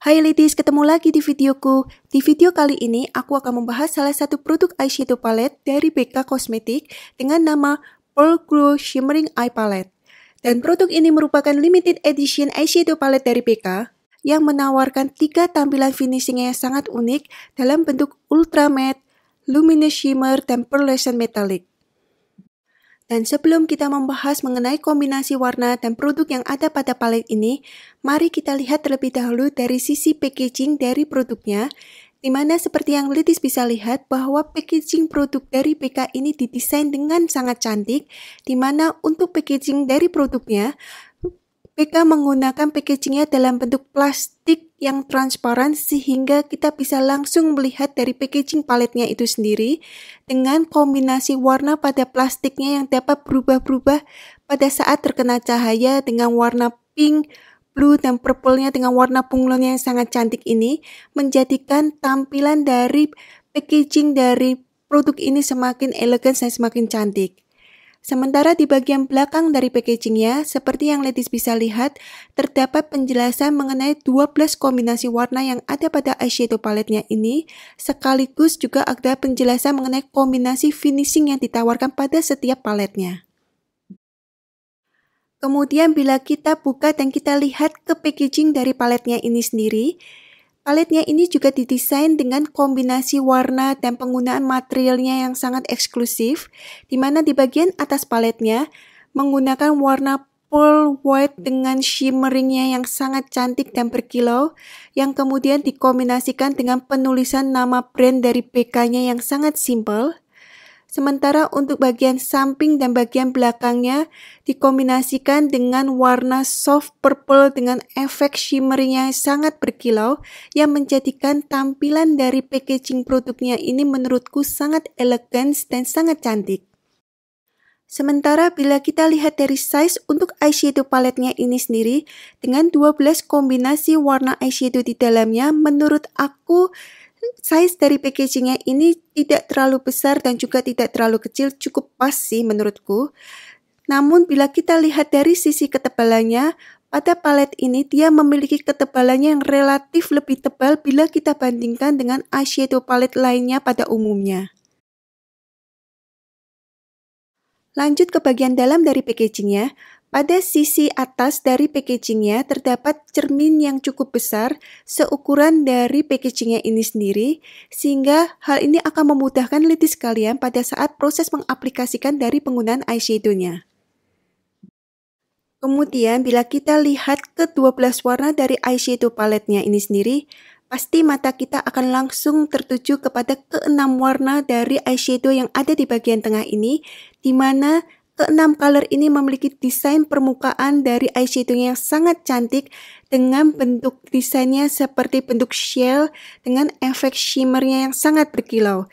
Hai ladies, ketemu lagi di videoku. Di video kali ini, aku akan membahas salah satu produk eyeshadow palette dari BK Cosmetic dengan nama Pearl Glow Shimmering Eye Palette. Dan produk ini merupakan limited edition eyeshadow palette dari BK yang menawarkan tiga tampilan finishing yang sangat unik dalam bentuk ultra matte, luminous shimmer, dan pearlescent metallic. Dan sebelum kita membahas mengenai kombinasi warna dan produk yang ada pada palet ini, mari kita lihat terlebih dahulu dari sisi packaging dari produknya, di mana seperti yang Litis bisa lihat bahwa packaging produk dari PK ini didesain dengan sangat cantik, di mana untuk packaging dari produknya, PK menggunakan packagingnya dalam bentuk plastik yang transparan sehingga kita bisa langsung melihat dari packaging paletnya itu sendiri dengan kombinasi warna pada plastiknya yang dapat berubah-berubah pada saat terkena cahaya dengan warna pink, blue, dan purplenya dengan warna bunglon yang sangat cantik ini menjadikan tampilan dari packaging dari produk ini semakin elegan dan semakin cantik. Sementara di bagian belakang dari packagingnya, seperti yang ladies bisa lihat, terdapat penjelasan mengenai 12 kombinasi warna yang ada pada eyeshadow paletnya ini, sekaligus juga ada penjelasan mengenai kombinasi finishing yang ditawarkan pada setiap paletnya. Kemudian bila kita buka dan kita lihat ke packaging dari paletnya ini sendiri, Paletnya ini juga didesain dengan kombinasi warna dan penggunaan materialnya yang sangat eksklusif, di mana di bagian atas paletnya menggunakan warna pearl white dengan shimmeringnya yang sangat cantik dan berkilau, yang kemudian dikombinasikan dengan penulisan nama brand dari pk nya yang sangat simple, Sementara untuk bagian samping dan bagian belakangnya dikombinasikan dengan warna soft purple dengan efek shimmernya yang sangat berkilau yang menjadikan tampilan dari packaging produknya ini menurutku sangat elegan dan sangat cantik. Sementara bila kita lihat dari size untuk eyeshadow paletnya ini sendiri, dengan 12 kombinasi warna eyeshadow di dalamnya, menurut aku size dari packagingnya ini tidak terlalu besar dan juga tidak terlalu kecil, cukup pas sih menurutku. Namun bila kita lihat dari sisi ketebalannya, pada palet ini dia memiliki ketebalannya yang relatif lebih tebal bila kita bandingkan dengan eyeshadow palet lainnya pada umumnya. Lanjut ke bagian dalam dari packagingnya, pada sisi atas dari packagingnya terdapat cermin yang cukup besar seukuran dari packagingnya ini sendiri, sehingga hal ini akan memudahkan litis kalian pada saat proses mengaplikasikan dari penggunaan eyeshadownya. Kemudian bila kita lihat ke 12 warna dari eyeshadow paletnya ini sendiri, pasti mata kita akan langsung tertuju kepada keenam warna dari eyeshadow yang ada di bagian tengah ini, di mana Keenam color ini memiliki desain permukaan dari eyeshadownya yang sangat cantik dengan bentuk desainnya seperti bentuk shell dengan efek shimmernya yang sangat berkilau.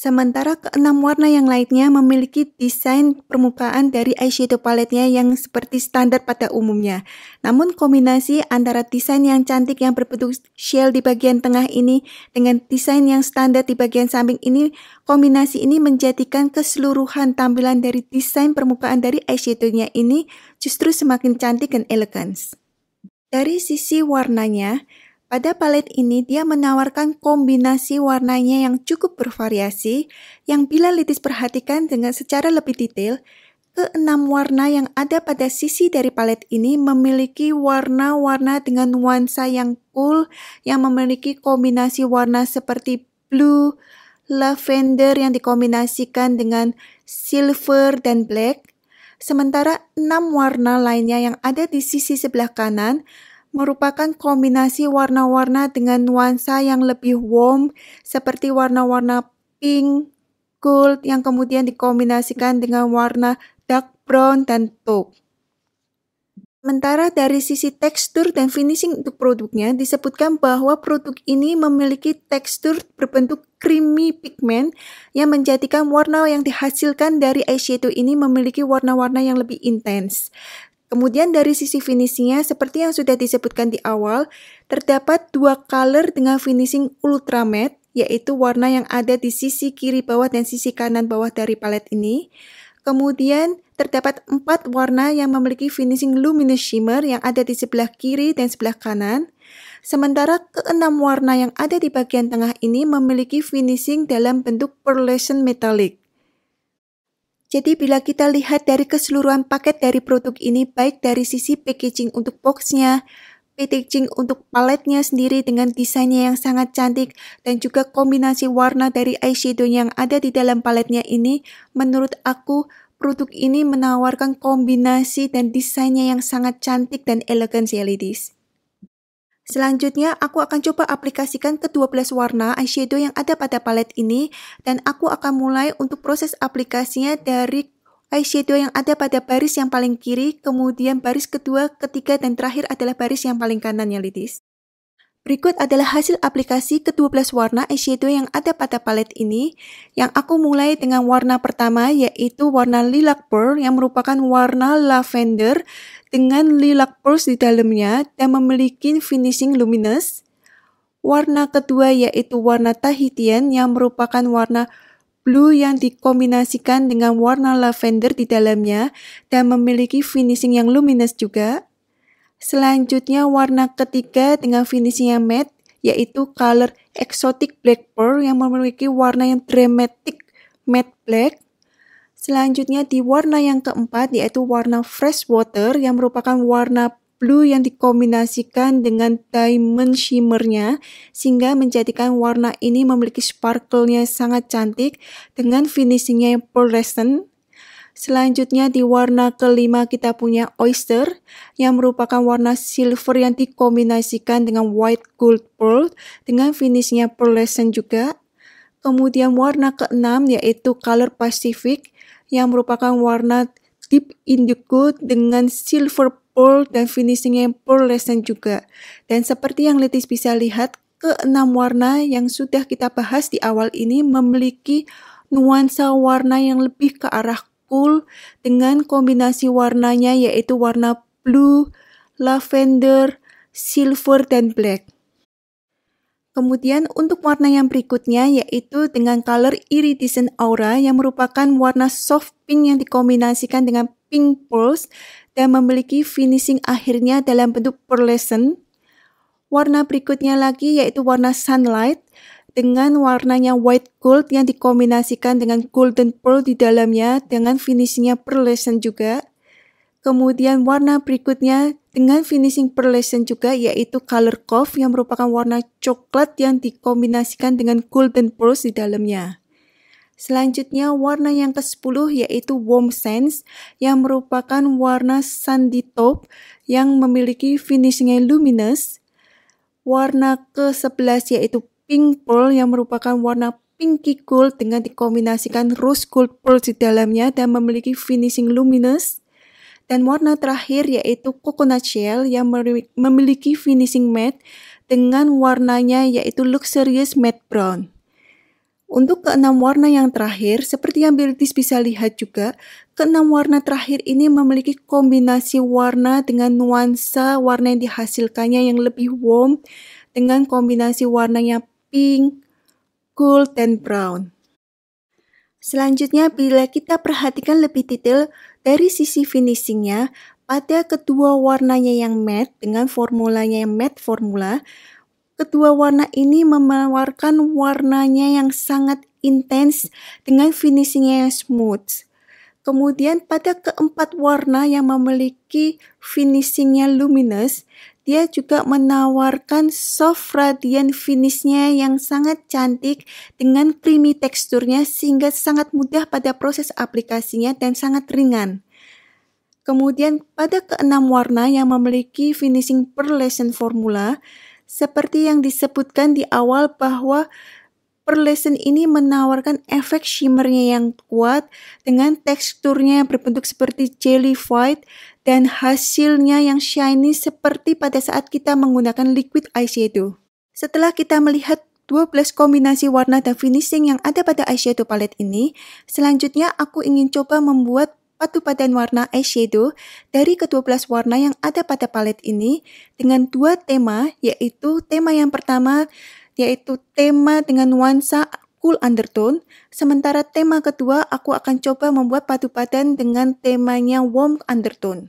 Sementara keenam warna yang lainnya memiliki desain permukaan dari eyeshadow paletnya yang seperti standar pada umumnya. Namun kombinasi antara desain yang cantik yang berbentuk shell di bagian tengah ini dengan desain yang standar di bagian samping ini, kombinasi ini menjadikan keseluruhan tampilan dari desain permukaan dari eyeshadownya ini justru semakin cantik dan elegan. Dari sisi warnanya, pada palet ini, dia menawarkan kombinasi warnanya yang cukup bervariasi, yang bila litis perhatikan dengan secara lebih detail, keenam warna yang ada pada sisi dari palet ini memiliki warna-warna dengan nuansa yang cool, yang memiliki kombinasi warna seperti blue, lavender yang dikombinasikan dengan silver dan black, sementara enam warna lainnya yang ada di sisi sebelah kanan merupakan kombinasi warna-warna dengan nuansa yang lebih warm seperti warna-warna pink, gold yang kemudian dikombinasikan dengan warna dark brown dan taupe. Sementara dari sisi tekstur dan finishing untuk produknya disebutkan bahwa produk ini memiliki tekstur berbentuk creamy pigment yang menjadikan warna yang dihasilkan dari eyeshadow ini memiliki warna-warna yang lebih intens. Kemudian dari sisi finishingnya, seperti yang sudah disebutkan di awal, terdapat dua color dengan finishing ultra matte, yaitu warna yang ada di sisi kiri bawah dan sisi kanan bawah dari palet ini. Kemudian terdapat empat warna yang memiliki finishing luminous shimmer yang ada di sebelah kiri dan sebelah kanan. Sementara keenam warna yang ada di bagian tengah ini memiliki finishing dalam bentuk pearlescent metallic. Jadi bila kita lihat dari keseluruhan paket dari produk ini baik dari sisi packaging untuk boxnya, packaging untuk paletnya sendiri dengan desainnya yang sangat cantik dan juga kombinasi warna dari eyeshadow yang ada di dalam paletnya ini menurut aku produk ini menawarkan kombinasi dan desainnya yang sangat cantik dan elegan ya ladies. E Selanjutnya, aku akan coba aplikasikan ke-12 warna eyeshadow yang ada pada palet ini dan aku akan mulai untuk proses aplikasinya dari eyeshadow yang ada pada baris yang paling kiri, kemudian baris kedua, ketiga, dan terakhir adalah baris yang paling kanan ya, ladies. Berikut adalah hasil aplikasi ke-12 warna eyeshadow yang ada pada palet ini, yang aku mulai dengan warna pertama yaitu warna lilac pearl yang merupakan warna lavender dengan lilac pearls di dalamnya dan memiliki finishing luminous. Warna kedua yaitu warna Tahitian yang merupakan warna blue yang dikombinasikan dengan warna lavender di dalamnya dan memiliki finishing yang luminous juga. Selanjutnya warna ketiga dengan finishing yang matte yaitu color exotic black pearl yang memiliki warna yang dramatic matte black. Selanjutnya di warna yang keempat yaitu warna fresh water yang merupakan warna blue yang dikombinasikan dengan diamond shimmernya sehingga menjadikan warna ini memiliki sparkle-nya sangat cantik dengan finishingnya yang pearlescent. Selanjutnya di warna kelima kita punya oyster yang merupakan warna silver yang dikombinasikan dengan white gold pearl dengan finishnya pearlescent juga. Kemudian warna keenam yaitu color pacific yang merupakan warna deep indigo dengan silver pearl dan finishingnya yang pearlescent juga. Dan seperti yang Letis bisa lihat, keenam warna yang sudah kita bahas di awal ini memiliki nuansa warna yang lebih ke arah cool dengan kombinasi warnanya yaitu warna blue, lavender, silver, dan black. Kemudian untuk warna yang berikutnya yaitu dengan color iridescent aura yang merupakan warna soft pink yang dikombinasikan dengan pink pearls dan memiliki finishing akhirnya dalam bentuk pearlescent. Warna berikutnya lagi yaitu warna sunlight dengan warnanya white gold yang dikombinasikan dengan golden pearl di dalamnya dengan finishingnya pearlescent juga. Kemudian warna berikutnya dengan finishing pearlescent juga yaitu color cove yang merupakan warna coklat yang dikombinasikan dengan golden pearls di dalamnya. Selanjutnya warna yang ke-10 yaitu warm sands yang merupakan warna sandy top yang memiliki finishingnya luminous. Warna ke-11 yaitu pink pearl yang merupakan warna pinky gold dengan dikombinasikan rose gold pearl di dalamnya dan memiliki finishing luminous. Dan warna terakhir yaitu coconut shell yang memiliki finishing matte dengan warnanya yaitu luxurious matte brown. Untuk keenam warna yang terakhir, seperti yang Biltis bisa lihat juga, keenam warna terakhir ini memiliki kombinasi warna dengan nuansa warna yang dihasilkannya yang lebih warm dengan kombinasi warna yang pink, gold, dan brown. Selanjutnya, bila kita perhatikan lebih detail dari sisi finishingnya, pada kedua warnanya yang matte dengan formulanya yang matte formula, kedua warna ini memawarkan warnanya yang sangat intens dengan finishingnya yang smooth. Kemudian pada keempat warna yang memiliki finishingnya luminous dia juga menawarkan soft radiant finishnya yang sangat cantik dengan creamy teksturnya sehingga sangat mudah pada proses aplikasinya dan sangat ringan. Kemudian pada keenam warna yang memiliki finishing pearlescent formula, seperti yang disebutkan di awal bahwa Perlesen ini menawarkan efek shimmernya yang kuat dengan teksturnya yang berbentuk seperti jelly white dan hasilnya yang shiny seperti pada saat kita menggunakan liquid eyeshadow. Setelah kita melihat 12 kombinasi warna dan finishing yang ada pada eyeshadow palette ini, selanjutnya aku ingin coba membuat padu padan warna eyeshadow dari ke-12 warna yang ada pada palette ini dengan dua tema, yaitu tema yang pertama yaitu tema dengan nuansa cool undertone, sementara tema kedua aku akan coba membuat padu padan dengan temanya warm undertone.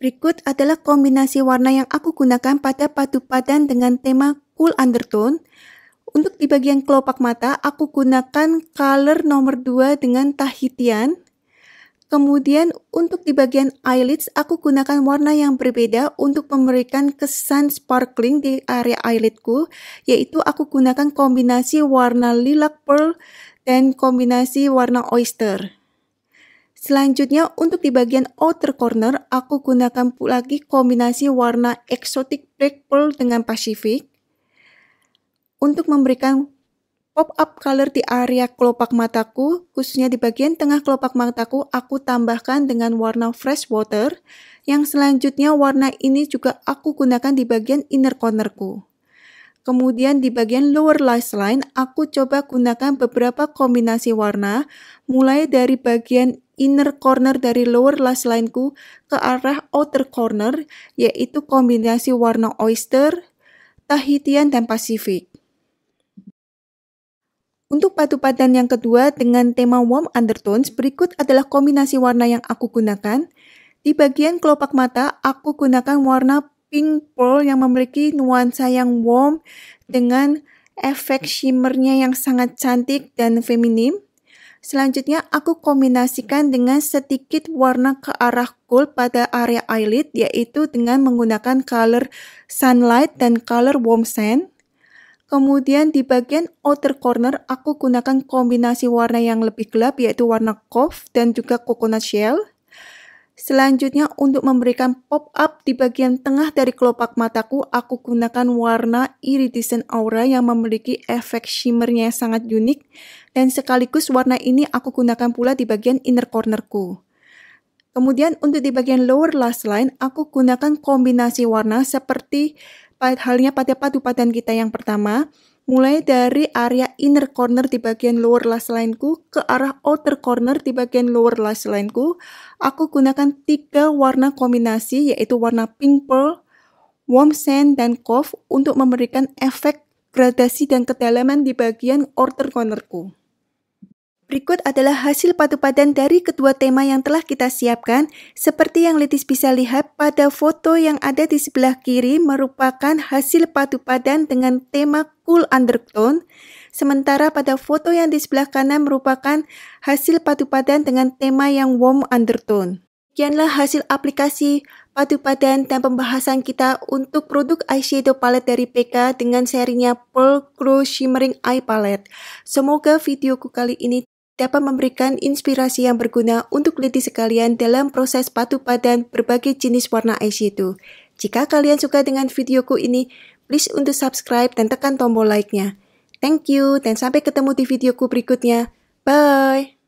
Berikut adalah kombinasi warna yang aku gunakan pada padu padan dengan tema cool undertone. Untuk di bagian kelopak mata, aku gunakan color nomor 2 dengan tahitian. Kemudian untuk di bagian eyelids aku gunakan warna yang berbeda untuk memberikan kesan sparkling di area eyelidku yaitu aku gunakan kombinasi warna lilac pearl dan kombinasi warna oyster. Selanjutnya untuk di bagian outer corner aku gunakan lagi kombinasi warna exotic black pearl dengan pacific untuk memberikan Pop-up color di area kelopak mataku, khususnya di bagian tengah kelopak mataku, aku tambahkan dengan warna fresh water. Yang selanjutnya warna ini juga aku gunakan di bagian inner cornerku. Kemudian di bagian lower lash line, aku coba gunakan beberapa kombinasi warna, mulai dari bagian inner corner dari lower lash lineku ke arah outer corner, yaitu kombinasi warna oyster, tahitian, dan pasifik. Untuk padu padan yang kedua dengan tema warm undertones, berikut adalah kombinasi warna yang aku gunakan. Di bagian kelopak mata, aku gunakan warna pink pearl yang memiliki nuansa yang warm dengan efek shimmernya yang sangat cantik dan feminim. Selanjutnya, aku kombinasikan dengan sedikit warna ke arah gold pada area eyelid, yaitu dengan menggunakan color sunlight dan color warm sand. Kemudian di bagian outer corner aku gunakan kombinasi warna yang lebih gelap yaitu warna cove dan juga coconut shell. Selanjutnya untuk memberikan pop up di bagian tengah dari kelopak mataku aku gunakan warna iridescent aura yang memiliki efek shimmernya yang sangat unik dan sekaligus warna ini aku gunakan pula di bagian inner cornerku. Kemudian untuk di bagian lower lash line, aku gunakan kombinasi warna seperti halnya pada padu-padan kita yang pertama, mulai dari area inner corner di bagian lower lash line-ku ke arah outer corner di bagian lower lash line-ku, aku gunakan tiga warna kombinasi yaitu warna pink pearl, warm sand, dan cove untuk memberikan efek gradasi dan kedalaman di bagian outer corner-ku. Berikut adalah hasil padu padan dari kedua tema yang telah kita siapkan. Seperti yang Litis bisa lihat pada foto yang ada di sebelah kiri merupakan hasil padu padan dengan tema cool undertone. Sementara pada foto yang di sebelah kanan merupakan hasil padu padan dengan tema yang warm undertone. Demikianlah hasil aplikasi padu padan dan pembahasan kita untuk produk eyeshadow palette dari PK dengan serinya Pearl Crow Shimmering Eye Palette. Semoga videoku kali ini dapat memberikan inspirasi yang berguna untuk lidi sekalian dalam proses patu padan berbagai jenis warna eyeshadow. Jika kalian suka dengan videoku ini, please untuk subscribe dan tekan tombol like-nya. Thank you dan sampai ketemu di videoku berikutnya. Bye!